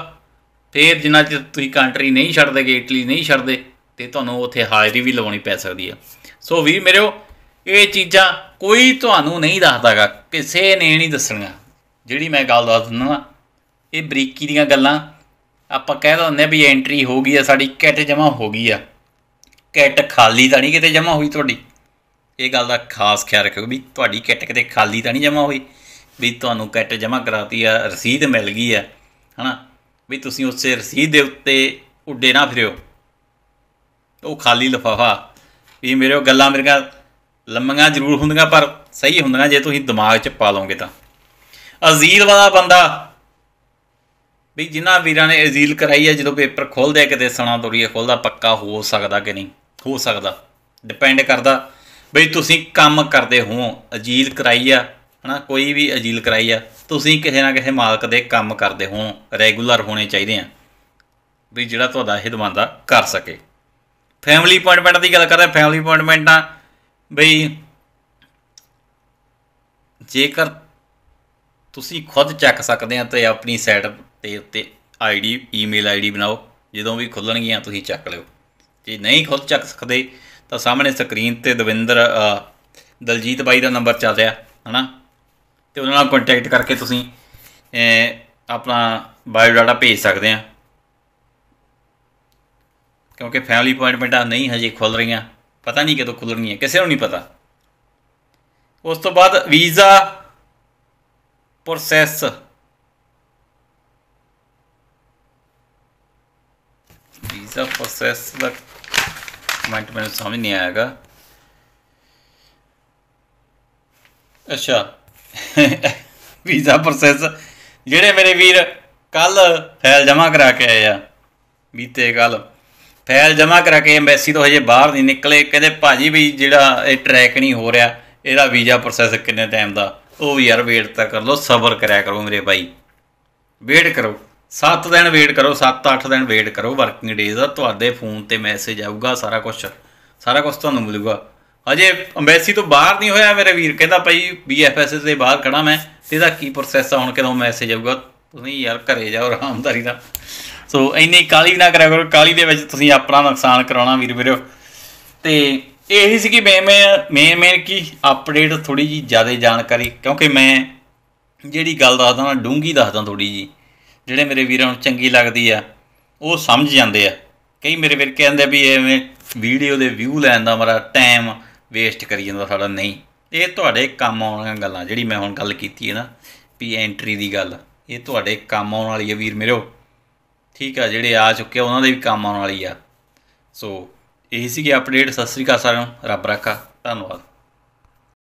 ਫਿਰ ਜਿੰਨਾ ਚਿਰ ਤੁਸੀਂ ਕੰਟਰੀ ਨਹੀਂ ਛੱਡਦੇਗੇ ਇਟਲੀ ਨਹੀਂ ਛੱਡਦੇ ਤੇ ਤੁਹਾਨੂੰ ਉੱਥੇ ਹਾਜ਼ਰੀ ਵੀ ਲਵਾਉਣੀ ਪੈ ਸਕਦੀ ਆ ਸੋ ਵੀ ਮੇਰੇ ਇਹ ਚੀਜ਼ਾਂ ਕੋਈ ਤੁਹਾਨੂੰ ਨਹੀਂ ਦੱਸਦਾਗਾ ਕਿਸੇ ਨੇ ਨਹੀਂ ਦੱਸਣੀਆਂ ਜਿਹੜੀ ਮੈਂ ਗੱਲ ਦੱਸ ਦਿੰਦਾ ਇਹ ਬਰੀਕੀ ਦੀਆਂ ਗੱਲਾਂ ਆਪਾਂ ਕਹਿ ਦਿੰਦੇ ਵੀ ਐਂਟਰੀ ਹੋ ਗਈ ਆ ਸਾਡੀ ਕਿੱਟ ਜਮਾ ਹੋ ਗਈ ਆ ਕਿੱਟ ਖਾਲੀ ਤਾਂ ਨਹੀਂ ਕਿਤੇ ਜਮਾ ਹੋਈ ਤੁਹਾਡੀ ਇਹ ਗੱਲ ਦਾ ਖਾਸ ਖਿਆਲ ਰੱਖਿਓ ਵੀ ਤੁਹਾਡੀ ਕਿੱਟ ਕਿਤੇ ਖਾਲੀ ਤਾਂ ਨਹੀਂ ਜਮਾ ਹੋਈ ਵੀ ਤੁਹਾਨੂੰ ਕਿੱਟ ਜਮਾ ਕਰਾਤੀ ਆ ਰਸੀਦ ਮਿਲ ਗਈ ਆ ਹਨਾ ਵੀ ਤੁਸੀਂ ਉਸੇ ਰਸੀਦ ਦੇ ਉੱਤੇ ਉੱਡੇ ਨਾ ਫਿਰਿਓ ਉਹ ਖਾਲੀ ਲਫਾਫਾ ਵੀ ਮੇਰੇ ਉਹ ਗੱਲਾਂ ਮੇਰੇ ਨਾਲ ਲੰਮੀਆਂ ਜ਼ਰੂਰ ਹੁੰਦੀਆਂ ਪਰ ਸਹੀ ਹੁੰਦੀਆਂ ਜੇ ਤੁਸੀਂ ਦਿਮਾਗ 'ਚ ਪਾ ਲਓਗੇ ਤਾਂ ਅਜ਼ੀਲ ਵਾਲਾ ਬੰਦਾ ਵੀ ਜਿਨ੍ਹਾਂ ਵੀਰਾਂ ਨੇ ਅਜ਼ੀਲ ਕਰਾਈ ਹੈ ਜਦੋਂ ਪੇਪਰ ਖੋਲਦੇ ਆ ਕਿਤੇ ਸਣਾ ਤੋਰੀਏ ਖੋਲਦਾ ਪੱਕਾ ਹੋ ਸਕਦਾ ਕਿ ਨਹੀਂ ਹੋ ਸਕਦਾ ਡਿਪੈਂਡ ਕਰਦਾ ਬਈ ਤੁਸੀਂ ਕੰਮ ਕਰਦੇ ਹੋ ਅਜੀਲ ਕਰਾਈ ਆ ਹਨਾ ਕੋਈ ਵੀ ਅਜੀਲ ਕਰਾਈ ਆ ਤੁਸੀਂ ਕਿਸੇ ਨਾ ਕਿਸੇ ਮਾਲਕ ਦੇ ਕੰਮ ਕਰਦੇ ਹੋ ਰੈਗੂਲਰ ਹੋਣੇ ਚਾਹੀਦੇ ਆ ਵੀ ਜਿਹੜਾ ਤੁਹਾਡਾ ਇਹ ਦਾ ਕਰ ਸਕੇ ਫੈਮਿਲੀ ਅਪਾਇੰਟਮੈਂਟ ਦੀ ਗੱਲ ਕਰਦਾ ਫੈਮਿਲੀ ਅਪਾਇੰਟਮੈਂਟ ਆ ਬਈ ਜੇਕਰ ਤੁਸੀਂ ਖੁਦ ਚੈੱਕ ਸਕਦੇ ਆ ਤੇ ਆਪਣੀ ਸਾਈਟ ਤੇ ਉੱਤੇ ਆਈਡੀ ਈਮੇਲ ਆਈਡੀ ਬਣਾਓ ਜਦੋਂ ਵੀ ਖੁੱਲਣਗੀਆਂ ਤੁਸੀਂ ਚੱਕ ਲਿਓ ਜੇ ਨਹੀਂ ਖੁਦ ਚੱਕ ਸਕਦੇ ਤਾਂ ਸਾਹਮਣੇ ਸਕਰੀਨ ਤੇ ਦਵਿੰਦਰ ਦਲਜੀਤ ਬਾਈ ਦਾ ਨੰਬਰ ਚੱਲ ਰਿਹਾ ਹਨਾ ਤੇ ਉਹਨਾਂ ਨਾਲ ਕੰਟੈਕਟ ਕਰਕੇ ਤੁਸੀਂ ਆਪਣਾ ਬਾਇਓ ਡਾਟਾ ਭੇਜ ਸਕਦੇ ਆ ਕਿਉਂਕਿ ਫੈਮਿਲੀ ਅਪਾਇੰਟਮੈਂਟਾਂ ਨਹੀਂ ਹਜੇ ਖੁੱਲ ਰਹੀਆਂ ਪਤਾ ਨਹੀਂ ਕਦੋਂ ਖੁੱਲਣਗੀਆਂ ਕਿਸੇ ਨੂੰ ਨਹੀਂ ਪਤਾ ਉਸ ਤੋਂ ਬਾਅਦ ਵੀਜ਼ਾ ਪ੍ਰੋਸੈਸ ਵੀਜ਼ਾ ਪ੍ਰੋਸੈਸ ਦਾ ਕਮੈਂਟ ਮੈਨੂੰ ਸਮਝ ਨਹੀਂ ਆਇਆਗਾ ਅੱਛਾ ਵੀਜ਼ਾ ਪ੍ਰੋਸੈਸ ਜਿਹੜੇ ਮੇਰੇ ਵੀਰ ਕੱਲ ਫਾਈਲ ਜਮ੍ਹਾਂ ਕਰਾ ਕੇ ਆਏ ਆ ਬੀਤੇ ਕੱਲ ਫਾਈਲ ਜਮ੍ਹਾਂ ਕਰਾ ਕੇ ਐਮਬੈਸੀ ਤੋਂ ਹਜੇ ਬਾਹਰ ਨਹੀਂ ਨਿਕਲੇ ਕਹਿੰਦੇ ਭਾਜੀ ਵੀ ਜਿਹੜਾ ਇਹ ਟਰੈਕ ਨਹੀਂ ਹੋ ਰਿਹਾ ਇਹਦਾ ਵੀਜ਼ਾ ਪ੍ਰੋਸੈਸ ਕਿੰਨੇ ਟਾਈਮ ਦਾ ਉਹ ਵੀ ਯਾਰ ਵੇਟ ਤਾਂ ਕਰ ਲਓ ਸਬਰ ਕਰਿਆ ਕਰੋ ਮੇਰੇ ਭਾਈ ਵੇਟ ਕਰੋ 7 ਦਿਨ ਵੇਟ ਕਰੋ 7-8 ਦਿਨ ਵੇਟ ਕਰੋ ਵਰਕਿੰਗ ਡੇਜ਼ ਦਾ ਤੁਹਾਡੇ ਫੋਨ ਤੇ ਮੈਸੇਜ ਆਊਗਾ ਸਾਰਾ ਕੁਝ ਸਾਰਾ ਕੁਝ ਤੁਹਾਨੂੰ ਮਿਲੂਗਾ ਅਜੇ ਐਮਬੈਸੀ ਤੋਂ ਬਾਹਰ ਨਹੀਂ ਹੋਇਆ ਮੇਰੇ ਵੀਰ ਕਹਿੰਦਾ ਭਾਈ ਬੀਐਫਐਸਐਸ ਦੇ ਬਾਹਰ ਖੜਾ ਮੈਂ ਤੇ ਇਹਦਾ ਕੀ ਪ੍ਰੋਸੈਸ ਆ ਹੁਣ ਕਿਦੋਂ ਮੈਸੇਜ ਆਊਗਾ ਤੁਸੀਂ ਯਾਰ ਘਰੇ ਜਾਓ ਆਰਾਮਦਾਰੀ ਨਾਲ ਸੋ ਇੰਨੀ ਕਾਲੀ ਨਾ ਕਰਿਆ ਕਰੋ ਕਾਲੀ ਦੇ ਵਿੱਚ ਤੁਸੀਂ ਆਪਣਾ ਨੁਕਸਾਨ ਕਰਾਉਣਾ ਵੀਰ ਵੀਰੋ ਤੇ ਇਹੀ ਸੀ ਕਿ ਮੈਂ ਮੈਂ ਮੈਂ ਕੀ ਅਪਡੇਟ ਥੋੜੀ ਜੀ ਜ਼ਿਆਦਾ ਜਾਣਕਾਰੀ ਕਿਉਂਕਿ ਮੈਂ ਜਿਹੜੀ ਗੱਲ ਦੱਸਦਾ ਨਾ ਡੂੰਗੀ ਦੱਸਦਾ ਥੋੜੀ ਜੀ ਜਿਹੜੇ ਮੇਰੇ ਵੀਰਾਂ ਨੂੰ ਚੰਗੀ ਲੱਗਦੀ ਆ ਉਹ ਸਮਝ ਜਾਂਦੇ ਆ ਕਈ ਮੇਰੇ ਵੀਰ ਕਹਿੰਦੇ ਵੀ ਐਵੇਂ ਵੀਡੀਓ ਦੇ ਵਿਊ ਲੈਣ ਦਾ ਮੇਰਾ ਟਾਈਮ ਵੇਸਟ ਕਰੀ ਜਾਂਦਾ ਸਾਡਾ ਨਹੀਂ ਇਹ ਤੁਹਾਡੇ ਕੰਮ ਆਉਣ ਵਾਲੀਆਂ ਗੱਲਾਂ ਜਿਹੜੀ ਮੈਂ ਹੁਣ ਗੱਲ ਕੀਤੀ ਹੈ ਨਾ ਵੀ ਐਂਟਰੀ ਦੀ ਗੱਲ ਇਹ ਤੁਹਾਡੇ ਕੰਮ ਆਉਣ ਵਾਲੀ ਹੈ ਵੀਰ ਮੇਰੋ ਠੀਕ ਆ ਜਿਹੜੇ ਆ ਚੁੱਕੇ ਉਹਨਾਂ ਦੇ ਵੀ ਕੰਮ ਆਉਣ ਵਾਲੀ ਆ ਸੋ ਇਹ ਸੀਗੀ ਅਪਡੇਟ ਸਤਿ ਸ੍ਰੀ ਅਕਾਲ ਸਾਰਿਆਂ ਨੂੰ ਰੱਬ ਰਾਖਾ ਧੰਨਵਾਦ